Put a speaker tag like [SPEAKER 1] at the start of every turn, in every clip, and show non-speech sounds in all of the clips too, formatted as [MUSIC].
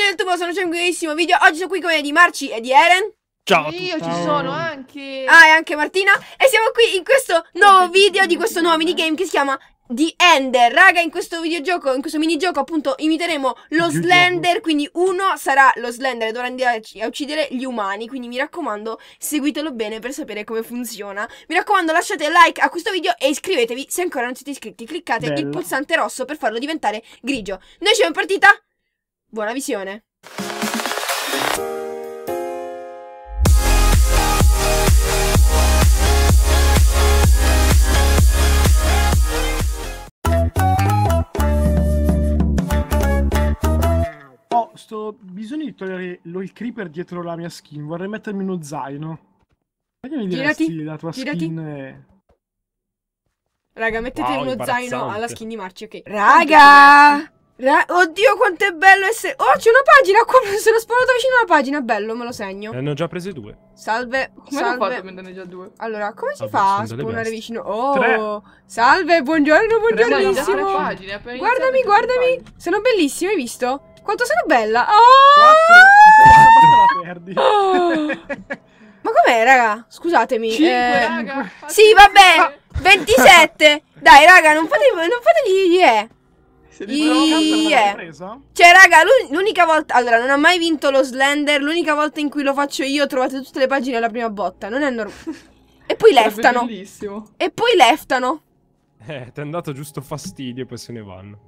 [SPEAKER 1] mille del tuo posto, non c'è un grandissimo video. Oggi sono qui come di Marci e di Eren. Ciao! A tutti. Io ci sono anche! Ah, e anche Martina! E siamo qui in questo nuovo video di questo nuovo minigame che si chiama The Ender. Raga, in questo videogioco, in questo minigioco, appunto, imiteremo lo Slender. Quindi uno sarà lo Slender e dovrà andare a uccidere gli umani. Quindi mi raccomando, seguitelo bene per sapere come funziona. Mi raccomando, lasciate like a questo video e iscrivetevi se ancora non siete iscritti. Cliccate Bello. il pulsante rosso per farlo diventare grigio. Noi siamo in partita! Buona visione!
[SPEAKER 2] Ho oh, bisogno di togliere il creeper dietro la mia skin. Vorrei mettermi uno zaino. Voglio diresti la tua tirati. skin. E...
[SPEAKER 1] Raga, mettete wow, uno zaino alla skin di Marci, ok. Raga! Ra Oddio, quanto è bello essere. Oh, c'è una pagina. Come [LAUGHS] sono spawnato vicino alla pagina. Bello, me lo segno. Eh,
[SPEAKER 2] ne ho già prese due.
[SPEAKER 1] Salve. Come salve. Fatto, già due. Allora, come si Vabbè, ah, fa a spawnare vicino? Oh, Tre. salve. Buongiorno, buongiornissimo. Pagine, guardami, guardami. Sono bellissima, hai visto? Quanto sono bella. Oh, perdi. [LAUGHS] Oh. Ma com'è, raga? Scusatemi. Cinque, eh... raga. Sì, vabbè. 27. Dai, raga, non fate, non fate gli, eh. Iee. Eh. Cioè, raga, l'unica volta. Allora, non ha mai vinto lo Slender. L'unica volta in cui lo faccio io, trovate tutte le pagine alla prima botta. Non è normale. e poi [LAUGHS] leftano. Bellissimo. E poi leftano.
[SPEAKER 2] Eh, ti è andato giusto fastidio e poi se ne vanno.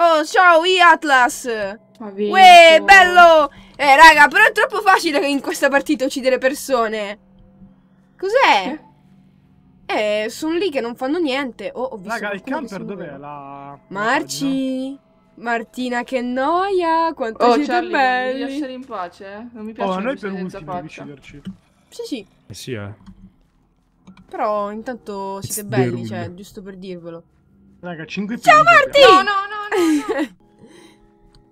[SPEAKER 1] Oh, ciao, i Atlas! Uè, bello! Eh, raga, però è troppo facile in questa partita uccidere persone. Cos'è? Eh? Eh, sono lì che non fanno niente. Oh, ho visto Raga, il camper dov'è? La... Marci... Martina, che noia! Quanto oh, siete Charlie, belli! Non lasciare in pace, eh? Non mi oh, piace oh, noi per ultimi devi sceglierci. Sì, sì. Eh sì, eh. Però intanto siete It's belli, cioè, giusto per dirvelo.
[SPEAKER 2] Raga, 5 Ciao Marti!
[SPEAKER 1] No, no, no, no, no. [LAUGHS]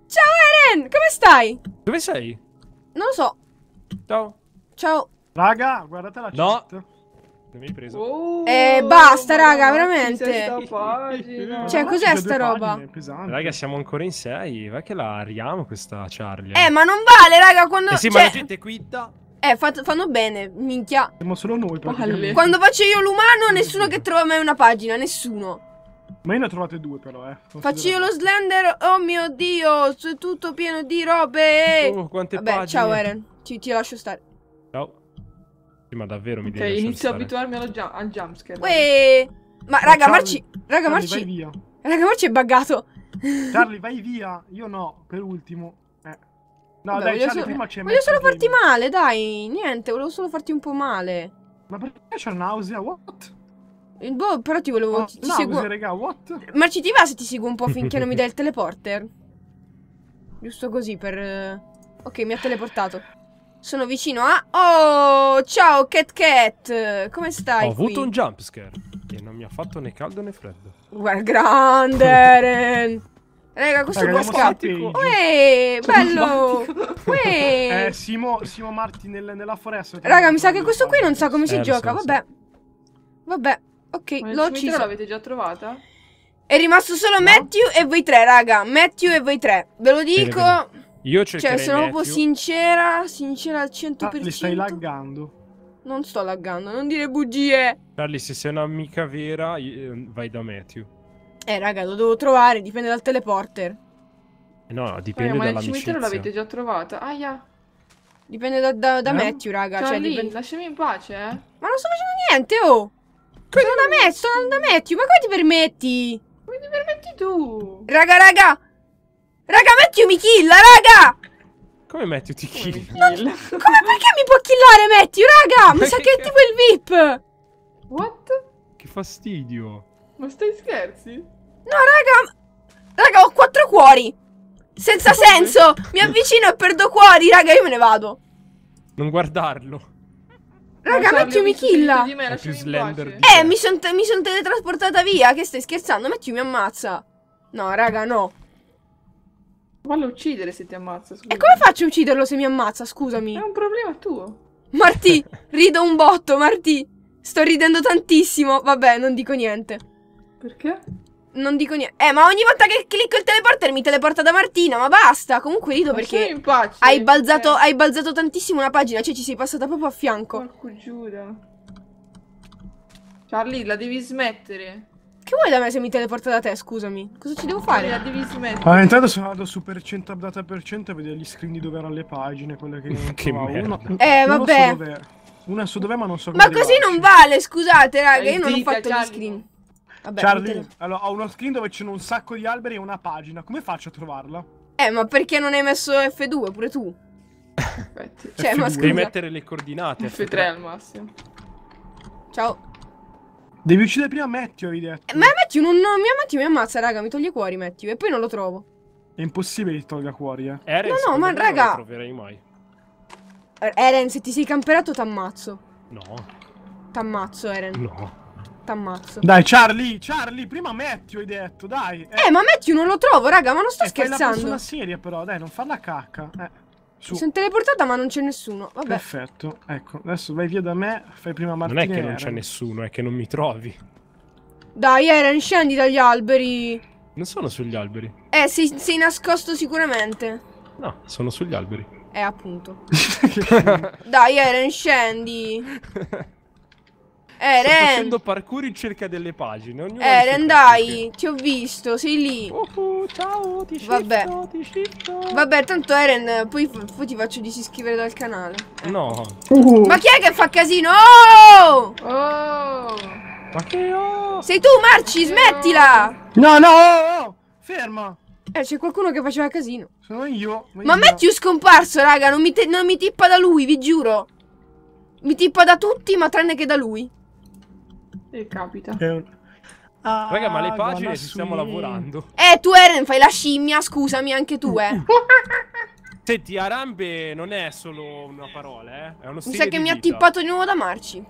[SPEAKER 1] Ciao Eren, come stai? Dove sei? Non lo so. Ciao. Ciao. Raga,
[SPEAKER 2] guardate la no. chat. No. Non mi hai preso. Oh,
[SPEAKER 1] eh, basta, raga, veramente. Cioè, cos'è sta roba?
[SPEAKER 2] Raga, siamo ancora in 6. Vai che la ariamo questa Charlie. Eh, ma non
[SPEAKER 1] vale, raga, quando... Eh sì, cioè... ma la gente quitta. Eh, fat fanno bene, minchia.
[SPEAKER 2] Siamo solo noi, Palle. Quando
[SPEAKER 1] faccio io l'umano, nessuno che trova mai una pagina, nessuno.
[SPEAKER 2] Ma io ne ho trovate due però, eh. Considero... Faccio io
[SPEAKER 1] lo slender, oh mio Dio, è tutto pieno di robe. Oh, quante Vabbè, pagine. ciao Eren, ci, ti lascio stare
[SPEAKER 2] prima davvero mi okay, inizio
[SPEAKER 1] a abituarmi allo jump, al jumpscare. Uè! Ma, ma raga, Marci... Raga, Marci... Vai via. Raga, Marci è buggato. Charlie, vai via.
[SPEAKER 2] Io no, per ultimo. Eh.
[SPEAKER 1] No, Vabbè, dai, Charlie, solo... prima c'è... Voglio solo farti male, dai. Niente, volevo solo farti un po' male. Ma perché c'è nausea? What? Eh, boh, però ti volevo... Oh, ti nausea, seguo... raga, what? Marci, ti va se ti seguo un po' finché non mi [LAUGHS] dai il teleporter? Giusto così, per... Eh, ok, mi ha teleportato. Sono vicino a... Oh, ciao Cat Cat! Come stai Ho qui? avuto un
[SPEAKER 2] jump scare che non mi ha fatto né caldo né freddo.
[SPEAKER 1] Guarda, grande Eren! Raga, questo Raga, qua scappa. Uè, bello! Uè! Eh,
[SPEAKER 2] Simo, Simo Marti nel, nella foresta. Raga, mi sa che questo qui non sa come si eh, gioca, so, vabbè.
[SPEAKER 1] Vabbè, ok, l'ho ucciso. l'avete già trovata? È rimasto solo no? Matthew e voi tre, raga. Matthew e voi tre. Ve lo dico... Bene, bene.
[SPEAKER 2] Io cioè, cercherei Cioè, sono proprio
[SPEAKER 1] sincera, sincera al 100%. Ah, li stai laggando. Non sto laggando, non dire bugie.
[SPEAKER 2] Charlie, se sei un'amica vera, ehm, vai da Matthew.
[SPEAKER 1] Eh, raga, lo devo trovare, dipende dal teleporter.
[SPEAKER 2] Eh, no, dipende Raga, ma dalla il cimitero l'avete
[SPEAKER 1] già trovata. Aia. Dipende da, da, da eh? Matthew, raga. Cioè, lì, dipende... lasciami in pace, eh. Ma non sto facendo niente, oh. Sono da, me, sono da Matthew, ma come ti permetti? Come ti permetti tu? Raga, raga,
[SPEAKER 2] Raga, Matthew mi killa, raga! Come Matthew ti
[SPEAKER 1] kill? Non... Come perché mi può killare Matthew, raga? Mi sa che è tipo il VIP!
[SPEAKER 2] What? Che fastidio!
[SPEAKER 1] Ma stai scherzi? No, raga! Raga, ho quattro cuori! Senza senso! Mi avvicino e perdo cuori, raga, io me ne vado!
[SPEAKER 2] Non guardarlo!
[SPEAKER 1] Raga, so, Matthew mi killa! Di me,
[SPEAKER 2] più slender
[SPEAKER 1] eh, mi sono son teletrasportata via, che stai scherzando? Matthew mi ammazza! No, raga, no! Vallo uccidere se ti ammazza, scusa. E come faccio a ucciderlo se mi ammazza, scusami? È un problema tuo. Marti, [LAUGHS] rido un botto, Marti. Sto ridendo tantissimo. Vabbè, non dico niente. Perché? Non dico niente. Eh, ma ogni volta che clicco il teleporter mi teleporta da Martina, ma basta. Comunque rido ma perché pace, hai, balzato, eh. hai balzato tantissimo una pagina, cioè ci sei passata proprio a fianco. Porco giura. Charlie, la devi smettere. Che vuoi da me se mi teleporta da te, scusami? Cosa ci devo fare? La devi smettere. Ah, intanto
[SPEAKER 2] se vado su per cento data per cento a vedere gli screen di dove erano le pagine, quelle che... [LAUGHS] che trovo. merda. Uno, eh, vabbè. Uno so dove, una su dove ma non so Ma così arrivarci. non vale,
[SPEAKER 1] scusate, raga, io non ho fatto gli screen. Vabbè, Charlie,
[SPEAKER 2] allora ho uno screen dove c'è un sacco di alberi e una pagina. Come faccio a trovarla?
[SPEAKER 1] Eh, ma perché non hai messo F2 pure tu? [LAUGHS] cioè, F2. ma scusa. Devi mettere le coordinate. F3 al massimo. Ciao.
[SPEAKER 2] Devi uccidere prima Matthew, avevi detto.
[SPEAKER 1] Ma Matthew non, non mi, Matthew mi ammazza, raga, mi toglie cuori Matthew e poi non lo trovo.
[SPEAKER 2] È impossibile che tolga cuori, eh. Eren, no, no, ma raga. Non lo troverei mai.
[SPEAKER 1] Er, Eren, se ti sei camperato t'ammazzo. No. T'ammazzo, Eren. No. T'ammazzo. Dai, Charlie,
[SPEAKER 2] Charlie, prima Matthew
[SPEAKER 1] hai detto, dai. Eh, eh ma Matthew non lo trovo, raga, ma non sto eh, scherzando. È una persona seria
[SPEAKER 2] però, dai, non farla
[SPEAKER 1] cacca. Eh. Su. Mi sono teleportata ma non c'è nessuno. Vabbè.
[SPEAKER 2] Perfetto. Ecco, adesso vai via da me, fai prima Martina. Non è che non c'è nessuno, è che non mi trovi.
[SPEAKER 1] Dai, Eren, scendi dagli alberi.
[SPEAKER 2] Non sono sugli alberi.
[SPEAKER 1] Eh, sei, sei nascosto sicuramente. No,
[SPEAKER 2] sono sugli alberi.
[SPEAKER 1] Eh, appunto. [LAUGHS] Dai, Eren, scendi. [LAUGHS] Eren. Eh, Sto facendo
[SPEAKER 2] parkour in cerca delle pagine. Ognuno Eren, eh, dai,
[SPEAKER 1] ti ho visto, sei lì. Uh, uh, ciao, ti shifto, Vabbè. Vabbè, tanto Eren, poi, poi ti faccio disiscrivere dal canale. Eh. No. Uh. Ma chi è che fa casino? Oh! Oh! Ma che oh! Sei tu, Marci, smettila! Oh! No, no, oh, oh, oh. ferma. Eh, c'è qualcuno che faceva casino. Sono io. Ma, ma Matthew è scomparso, raga, non mi, non mi tippa da lui, vi giuro. Mi tippa da tutti, ma tranne che da lui. E
[SPEAKER 2] capita. È un... Ah, Raga, ma le pagine ci stiamo lavorando.
[SPEAKER 1] Eh, tu Eren fai la scimmia, scusami, anche tu, eh.
[SPEAKER 2] [LAUGHS] Senti, Arambe non è solo una parola, eh. È uno Mi sa che mi ha tippato di nuovo da
[SPEAKER 1] Marci.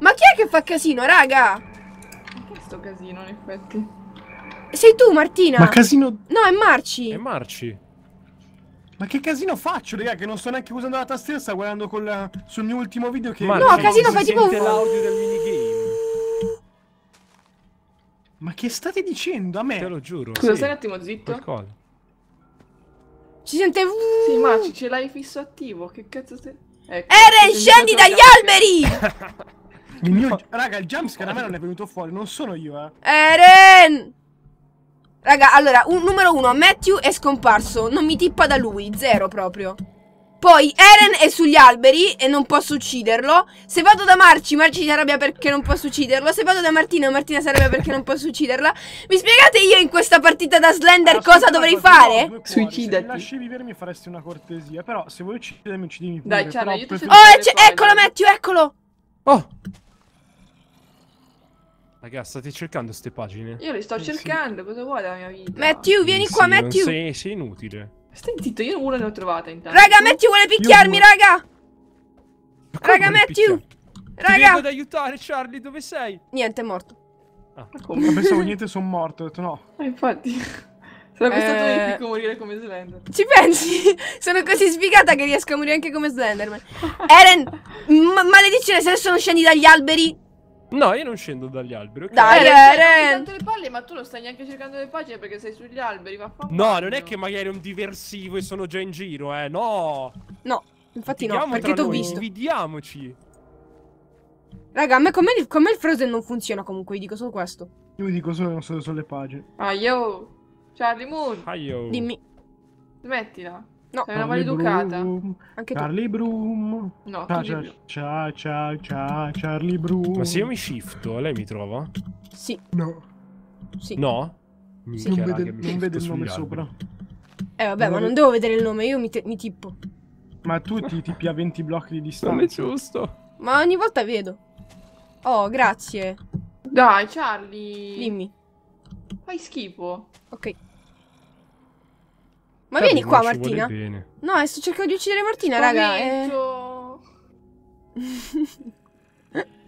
[SPEAKER 1] Ma chi è che fa casino, raga? Che è sto casino, in effetti? Sei tu, Martina. Ma casino...
[SPEAKER 2] No, è Marci. È Marci. Ma che casino faccio, raga, che non sto neanche usando la tastiera, sta guardando col, sul mio ultimo video che... Marci, no, casino fai tipo... l'audio del minigame ma che state dicendo a me? Te lo giuro. Scusa, sì. stai un attimo
[SPEAKER 1] zitto. Alcol. Ci sente... Sì, ma ce l'hai fisso attivo, che cazzo stai... Ecco, Eren, scendi dagli alberi!
[SPEAKER 2] [LAUGHS] il mio... Raga, il jumpscare a me non è venuto fuori, non sono io, eh.
[SPEAKER 1] Eren! Raga, allora, un, numero uno, Matthew è scomparso, non mi tippa da lui, zero proprio. Poi Eren è sugli alberi e non posso ucciderlo. Se vado da Marci, Marci si arrabbia perché non posso ucciderlo. Se vado da Martina, Martina si arrabbia perché non posso ucciderla. Mi spiegate io in questa partita da Slender allora, cosa dovrei fare? No,
[SPEAKER 2] Suicidati. Se mi lasci vivere mi faresti una cortesia. Però se vuoi uccidermi, uccidimi pure. Dai, Ciano, io ti prefer- Oh, eccolo,
[SPEAKER 1] Matthew, eccolo! Oh!
[SPEAKER 2] Ragazzi, state cercando queste pagine? Io le sto eh, cercando,
[SPEAKER 1] cosa vuoi della mia vita? Matthew, vieni qua, Matthew! Sei,
[SPEAKER 2] sei inutile.
[SPEAKER 1] Stai zitto, io una ne ho trovata intanto. Raga, Matthew vuole picchiarmi, raga! Raga, Matthew! Raga! Ti vengo ad aiutare, Charlie, dove sei? Niente, è morto. Ah, come? Non pensavo
[SPEAKER 2] niente, sono morto, ho detto no. Eh, infatti...
[SPEAKER 1] Sarebbe eh... stato epico morire come Slender. Ci pensi? [LAUGHS] Sono così sfigata che riesco a morire anche come Slenderman. Eren, ma maledizione, se adesso non scendi dagli alberi...
[SPEAKER 2] No, io non scendo dagli alberi. Okay? Dai, Eren!
[SPEAKER 1] Eh, eh, le palle, ma tu non stai neanche cercando le pagine perché sei sugli alberi. Vaffanculo.
[SPEAKER 2] No, non è che magari è un diversivo e sono già in giro, eh. No.
[SPEAKER 1] No, infatti Diamo no, perché ti ho visto.
[SPEAKER 2] Dividiamoci.
[SPEAKER 1] Raga, a me come il, come il Frozen non funziona comunque, vi dico solo questo.
[SPEAKER 2] Io vi dico solo, solo, solo le pagine.
[SPEAKER 1] Ah, io... Charlie Moon. Ah, io. Dimmi. Smettila. No, è una maleducata. Broom, Anche tu. Charlie
[SPEAKER 2] Broom. No, ciao, ciao, ciao, ciao, Charlie Broom. Ma se io mi shifto, lei mi trova?
[SPEAKER 1] Sì. No. Sì. No?
[SPEAKER 2] Sì. Non, vede, non mi vede il nome sopra.
[SPEAKER 1] Eh vabbè, non ma non devo vedere il nome, io mi, mi tippo.
[SPEAKER 2] Ma tu ti tipi a 20 blocchi di distanza. Non è giusto.
[SPEAKER 1] Ma ogni volta vedo. Oh, grazie. Dai, Charlie. Dimmi. Fai schifo. Ok. Ma vieni qua, Martina. No, adesso cerco di uccidere Martina, Spavento. raga. Eh... [LAUGHS]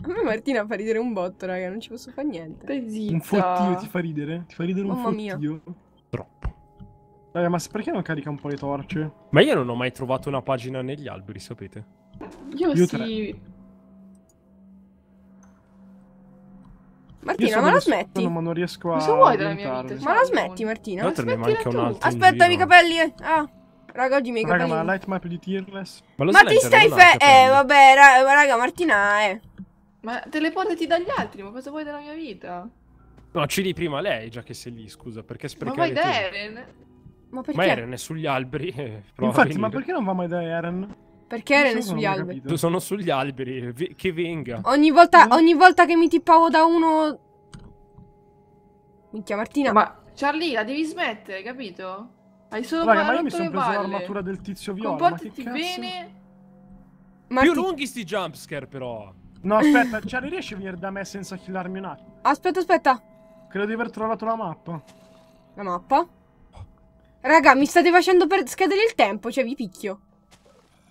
[SPEAKER 1] A me Martina fa ridere un botto, raga, non ci posso fare niente. Un fottio ti fa
[SPEAKER 2] ridere? Ti fa ridere un Mamma fottio? Troppo. Raga, ma perché non carica un po' le torce? Ma io non ho mai trovato una pagina negli alberi, sapete? Io, io sì. Tre.
[SPEAKER 1] Martina, ma la smetti? No, ma non
[SPEAKER 2] riesco a. Cosa vuoi dalla mia vita? Ma la
[SPEAKER 1] smetti, Martina? No, te ne
[SPEAKER 2] manca un altro. Aspettami i
[SPEAKER 1] capelli. Eh. Ah. Raga, oggi mi capelli. Raga, ma la light
[SPEAKER 2] map di Tearless. Ma, lo ma ti stai fe... Eh,
[SPEAKER 1] vabbè, ra raga, Martina, eh. Ma teleportati dagli altri, ma cosa vuoi della mia vita?
[SPEAKER 2] No, ci prima lei, già che sei lì, scusa, perché sprecare Ma vai da
[SPEAKER 1] Eren? Ma perché? Ma Eren
[SPEAKER 2] è sugli alberi. [LAUGHS] Infatti, ma perché non va mai da Eren?
[SPEAKER 1] Perché erano sugli alberi? Capito.
[SPEAKER 2] Sono sugli alberi, v
[SPEAKER 1] che venga. Ogni volta, no. ogni volta che mi tippavo da uno... Minchia Martina. Ma Charlie, la devi smettere, capito? Hai solo Raga, ma io mi sono preso l'armatura del tizio viola, Comportati ma bene. Marti... Più lunghi
[SPEAKER 2] sti jumpscare però. No, [LAUGHS] aspetta, Charlie riesci a venire da me senza killarmi un attimo?
[SPEAKER 1] Aspetta, aspetta. Credo di aver trovato la mappa. La mappa? Raga, mi state facendo per scadere il tempo, cioè vi picchio.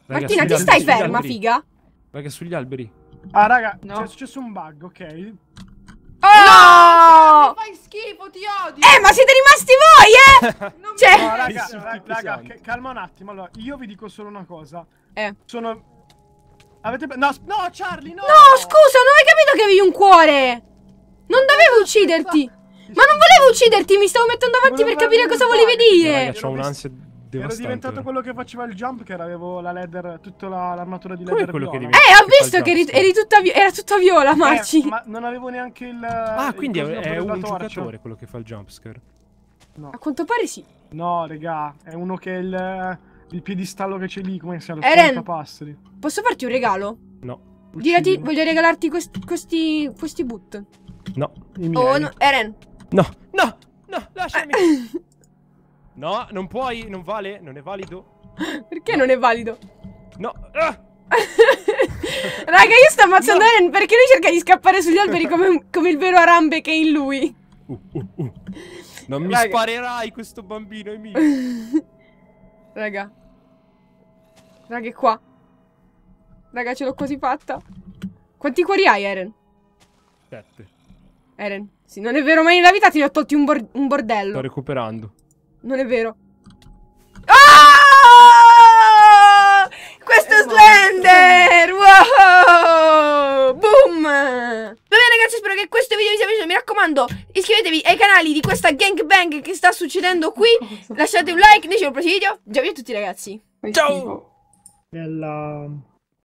[SPEAKER 2] Raga, Martina, ti stai ferma, alberi. figa? Raga, sugli alberi. Ah, raga, no. c'è successo un bug, ok? Oh! Eh,
[SPEAKER 1] no! Fai
[SPEAKER 2] schifo, ti odio! Eh, ma siete rimasti voi, eh! [LAUGHS] non cioè... No, raga, raga, raga calma un attimo. Allora, io vi dico solo una cosa. Eh. Sono... Avete... No, no, Charlie,
[SPEAKER 1] no! No, scusa, non hai capito che avevi un cuore! Non dovevo ucciderti! Ma non volevo ucciderti, mi stavo mettendo avanti per capire cosa volevi dire! No, raga,
[SPEAKER 2] c'ho un'ansia Devastante. Era diventato quello che faceva il jump, che avevo la leather, tutta la, l'armatura di leather. Quello che eh, ho visto che eri, eri tutta vi- era tutta viola, eh, Marci. Eh, ma non avevo neanche il. Ah, il quindi è, un torcia. giocatore quello che fa il jumpscare. No. A
[SPEAKER 1] quanto pare sì.
[SPEAKER 2] No, regà, è uno che è il,
[SPEAKER 1] il piedistallo che c'è lì, come si chiama? Eren, passeri. posso farti un regalo? No. Girati, voglio regalarti questi, questi, questi boot. No. Oh, no. Eren. No, no, no, lasciami. [LAUGHS] [LAUGHS]
[SPEAKER 2] No, non puoi, non vale, non è valido.
[SPEAKER 1] Perché non è valido? No. Ah! [LAUGHS] Raga, io sto ammazzando no. Eren perché lui cerca di scappare sugli alberi come, come il vero Arambe che è in lui. Uh, uh,
[SPEAKER 2] uh. Non Raga. mi sparerai questo bambino, è mio.
[SPEAKER 1] [LAUGHS] Raga. Raga, è qua. Raga, ce l'ho quasi fatta. Quanti cuori hai, Eren? Sette. Eren, sì, non è vero, ma nella vita ti ho tolti un, bor un bordello. Sto
[SPEAKER 2] recuperando.
[SPEAKER 1] Non è vero. Oh! Questo è Slender! Wow! Boom! Va bene ragazzi, spero che questo video vi sia piaciuto. Mi raccomando, iscrivetevi ai canali di questa gangbang che sta succedendo qui. Lasciate un like, noi ci vediamo al prossimo video. Ciao a tutti ragazzi. Ciao!
[SPEAKER 2] Bella...